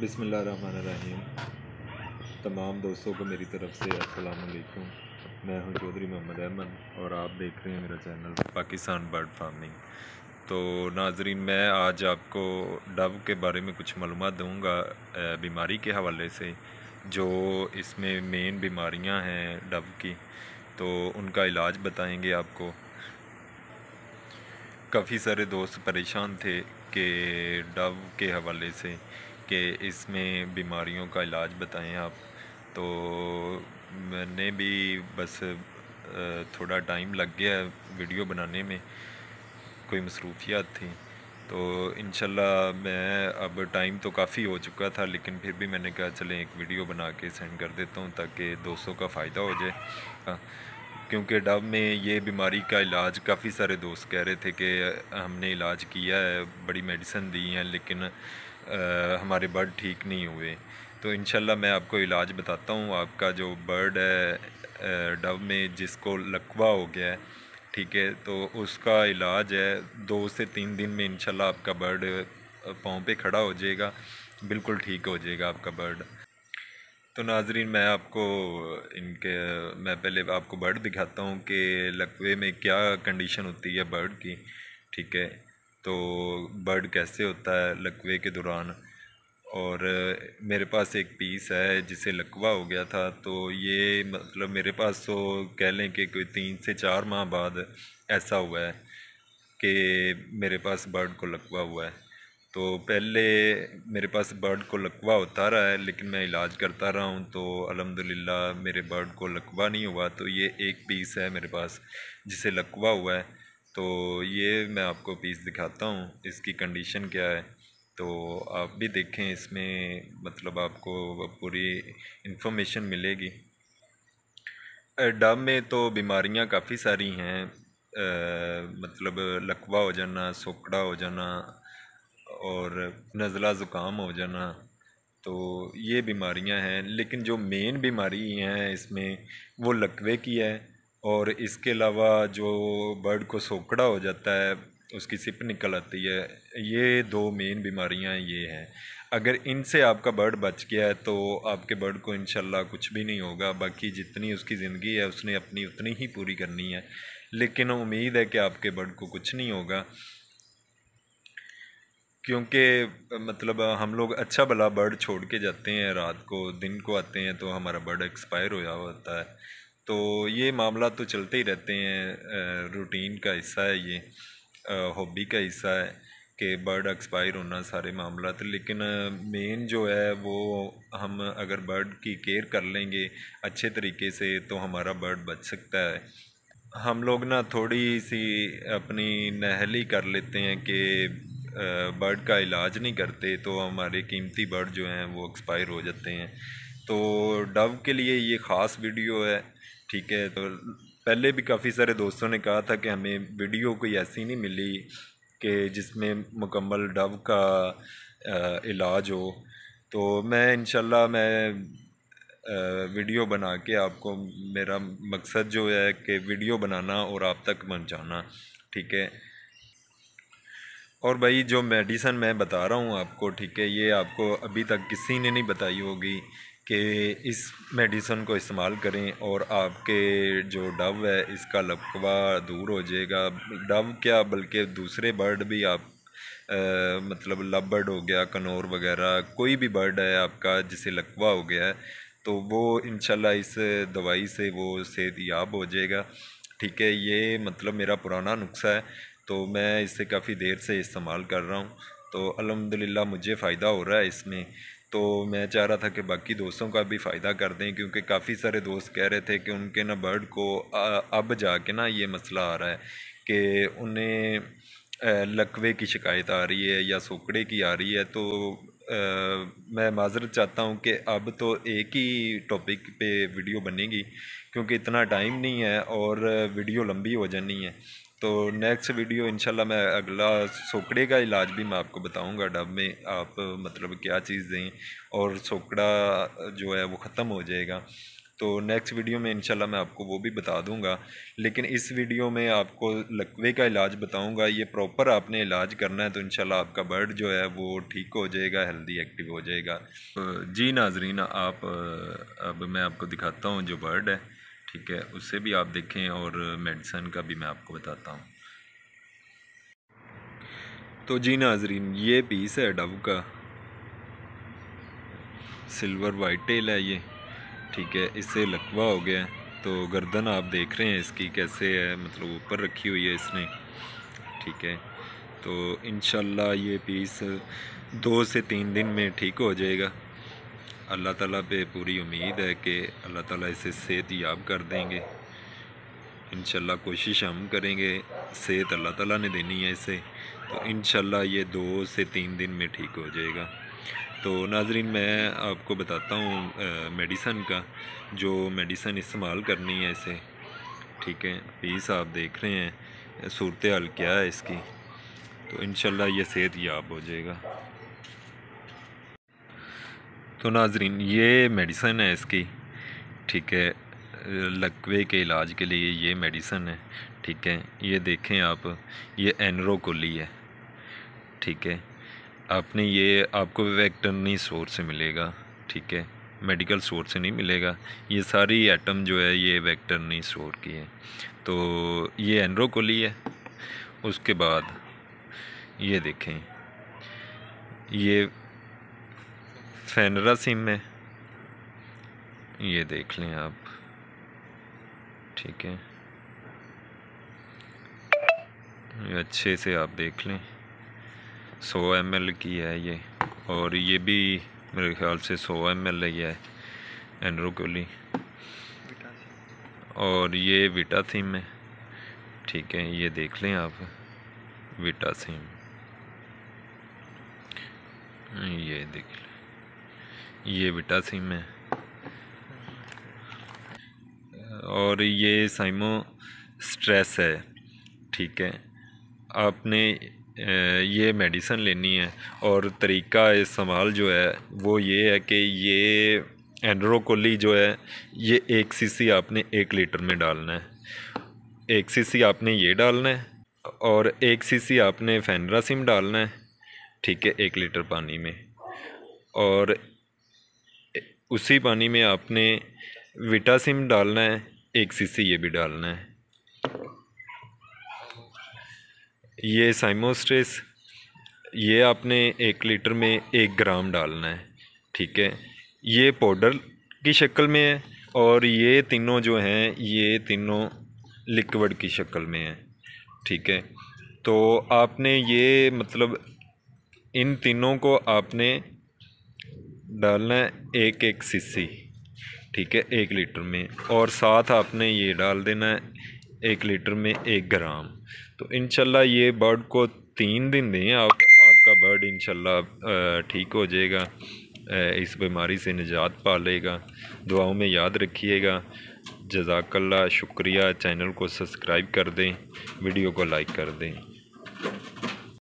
बिसमीम तमाम दोस्तों को मेरी तरफ से वालेकुम मैं हूं चौधरी मोहम्मद अहमद और आप देख रहे हैं मेरा चैनल पाकिस्तान बर्ड फार्मिंग तो नाजरीन मैं आज आपको डब के बारे में कुछ मालूम दूँगा बीमारी के हवाले से जो इसमें मेन बीमारियां हैं डब की तो उनका इलाज बताएंगे आपको काफ़ी सारे दोस्त परेशान थे कि डब के हवाले से कि इसमें बीमारियों का इलाज बताएं आप तो मैंने भी बस थोड़ा टाइम लग गया वीडियो बनाने में कोई मसरूफियात थी तो इन मैं अब टाइम तो काफ़ी हो चुका था लेकिन फिर भी मैंने कहा चलें एक वीडियो बना के सेंड कर देता हूँ ताकि दोस्तों का फ़ायदा हो जाए हाँ, क्योंकि डब में ये बीमारी का इलाज काफ़ी सारे दोस्त कह रहे थे कि हमने इलाज किया है बड़ी मेडिसिन दी हैं लेकिन हमारे बर्ड ठीक नहीं हुए तो इन मैं आपको इलाज बताता हूँ आपका जो बर्ड है डब में जिसको लकवा हो गया है ठीक है तो उसका इलाज है दो से तीन दिन में इनशाला आपका बर्ड पाँव पे खड़ा हो जाएगा बिल्कुल ठीक हो जाएगा आपका बर्ड तो नाजरीन मैं आपको इनके मैं पहले आपको बर्ड दिखाता हूँ कि लकवे में क्या कंडीशन होती है बर्ड की ठीक है तो बर्ड कैसे होता है लकवे के दौरान और मेरे पास एक पीस है जिसे लकवा हो गया था तो ये मतलब मेरे पास तो कह लें कि कोई तीन से चार माह बाद ऐसा हुआ है कि मेरे पास बर्ड को लकवा हुआ है तो पहले मेरे पास बर्ड को लकवा होता रहा है लेकिन मैं इलाज करता रहा हूँ तो अलहमदिल्ला मेरे बर्ड को लकवा नहीं हुआ तो ये एक पीस है मेरे पास जिसे लकवा हुआ है तो ये मैं आपको पीस दिखाता हूँ इसकी कंडीशन क्या है तो आप भी देखें इसमें मतलब आपको पूरी इन्फॉर्मेशन मिलेगी डब में तो बीमारियाँ काफ़ी सारी हैं आ, मतलब लकवा हो जाना सोकड़ा हो जाना और नज़ला ज़ुकाम हो जाना तो ये बीमारियां हैं लेकिन जो मेन बीमारी हैं इसमें वो लकवे की है और इसके अलावा जो बर्ड को सोकड़ा हो जाता है उसकी सिप निकल आती है ये दो मेन बीमारियां ये हैं अगर इनसे आपका बर्ड बच गया है तो आपके बर्ड को इनशाला कुछ भी नहीं होगा बाकी जितनी उसकी ज़िंदगी है उसने अपनी उतनी ही पूरी करनी है लेकिन उम्मीद है कि आपके बर्ड को कुछ नहीं होगा क्योंकि मतलब हम लोग अच्छा भला बर्ड छोड़ के जाते हैं रात को दिन को आते हैं तो हमारा बर्ड एक्सपायर होता है तो ये मामला तो चलते ही रहते हैं रूटीन का हिस्सा है ये हॉबी का हिस्सा है कि बर्ड एक्सपायर होना सारे मामला तो लेकिन मेन जो है वो हम अगर बर्ड की केयर कर लेंगे अच्छे तरीके से तो हमारा बर्ड बच सकता है हम लोग ना थोड़ी सी अपनी नहली कर लेते हैं कि बर्ड का इलाज नहीं करते तो हमारे कीमती बर्ड जो हैं वो एक्सपायर हो जाते हैं तो डव के लिए ये ख़ास वीडियो है ठीक है तो पहले भी काफ़ी सारे दोस्तों ने कहा था कि हमें वीडियो कोई ऐसी नहीं मिली कि जिसमें मुकम्मल डव का इलाज हो तो मैं इन मैं वीडियो बना के आपको मेरा मकसद जो है कि वीडियो बनाना और आप तक पहुँचाना ठीक है और भाई जो मेडिसन मैं बता रहा हूँ आपको ठीक है ये आपको अभी तक किसी ने नहीं बताई होगी कि इस मेडिसन को इस्तेमाल करें और आपके जो डव है इसका लकवा दूर हो जाएगा डव क्या बल्कि दूसरे बर्ड भी आप आ, मतलब लबर्ड बर्ड हो गया कनौर वगैरह कोई भी बर्ड है आपका जिसे लकवा हो गया है तो वो इनशाला इस दवाई से वो सेहत याब हो जाएगा ठीक है ये मतलब मेरा पुराना नुस्खा है तो मैं इसे काफ़ी देर से इस्तेमाल कर रहा हूँ तो अलहमदिल्ला मुझे फ़ायदा हो रहा है इसमें तो मैं चाह रहा था कि बाकी दोस्तों का भी फ़ायदा कर दें क्योंकि काफ़ी सारे दोस्त कह रहे थे कि उनके ना बर्ड को अब जाके ना ये मसला आ रहा है कि उन्हें लकवे की शिकायत आ रही है या सोकड़े की आ रही है तो आ, मैं माजरत चाहता हूँ कि अब तो एक ही टॉपिक पे वीडियो बनेगी क्योंकि इतना टाइम नहीं है और वीडियो लंबी हो जानी है तो नेक्स्ट वीडियो इंशाल्लाह मैं अगला सोकड़े का इलाज भी मैं आपको बताऊंगा डब में आप मतलब क्या चीज़ दें और सोकड़ा जो है वो ख़त्म हो जाएगा तो नेक्स्ट वीडियो में इंशाल्लाह मैं आपको वो भी बता दूंगा लेकिन इस वीडियो में आपको लकवे का इलाज बताऊंगा ये प्रॉपर आपने इलाज करना है तो इंशाल्लाह आपका बर्ड जो है वो ठीक हो जाएगा हेल्दी एक्टिव हो जाएगा तो जी नाजरीन आप अब मैं आपको दिखाता हूँ जो बर्ड है ठीक है उससे भी आप देखें और मेडिसन का भी मैं आपको बताता हूँ तो जी नाजरीन ये पीस है डब का सिल्वर वाइट टेल है ये ठीक है इससे लकवा हो गया है तो गर्दन आप देख रहे हैं इसकी कैसे है मतलब ऊपर रखी हुई है इसने ठीक है तो इन ये पीस दो से तीन दिन में ठीक हो जाएगा अल्लाह ताला पे पूरी उम्मीद है कि अल्लाह ताला इसे सेहत याब कर देंगे इन कोशिश हम करेंगे सेहत अल्लाह ताला ने देनी है इसे तो इन ये दो से तीन दिन में ठीक हो जाएगा तो नाजरीन मैं आपको बताता हूँ मेडिसन का जो मेडिसन इस्तेमाल करनी है इसे ठीक है पीस आप देख रहे हैं सूरत हाल क्या है इसकी तो इन ये सेहत याब हो जाएगा तो नाजरीन ये मेडिसन है इसकी ठीक है लकवे के इलाज के लिए ये मेडिसन है ठीक है ये देखें आप ये एनरो है ठीक है आपने ये आपको वेक्टरनी स्टोर से मिलेगा ठीक है मेडिकल स्टोर से नहीं मिलेगा ये सारी आइटम जो है ये वेक्टरनी स्टोर की है तो ये एनरो है उसके बाद ये देखें ये फेनरा सिम में ये देख लें आप ठीक है ये अच्छे से आप देख लें 100 एम की है ये और ये भी मेरे ख्याल से 100 एम एल है एनरोकोली और ये विटा सिम है ठीक है ये देख लें आप विटा सिम ये देख लें ये विटा सिम है और ये साइमो स्ट्रेस है ठीक है आपने ये मेडिसन लेनी है और तरीका संभाल जो है वो ये है कि ये एंड्रोकोली जो है ये एक सीसी आपने एक लीटर में डालना है एक सीसी आपने ये डालना है और एक सीसी आपने फेनरासिम डालना है ठीक है एक लीटर पानी में और उसी पानी में आपने विटासिम डालना है एक सीसी ये भी डालना है ये साइमोस्ट्रेस ये आपने एक लीटर में एक ग्राम डालना है ठीक है ये पाउडर की शक्ल में है और ये तीनों जो हैं ये तीनों लिक्विड की शक्ल में है ठीक है तो आपने ये मतलब इन तीनों को आपने डालना है एक एक सीसी ठीक है एक लीटर में और साथ आपने ये डाल देना है एक लीटर में एक ग्राम तो इनशाला ये बर्ड को तीन दिन दें आप आपका बर्ड इनशाला ठीक हो जाएगा इस बीमारी से निजात पा लेगा दुआओं में याद रखिएगा जजाकल्ला शुक्रिया चैनल को सब्सक्राइब कर दें वीडियो को लाइक कर दें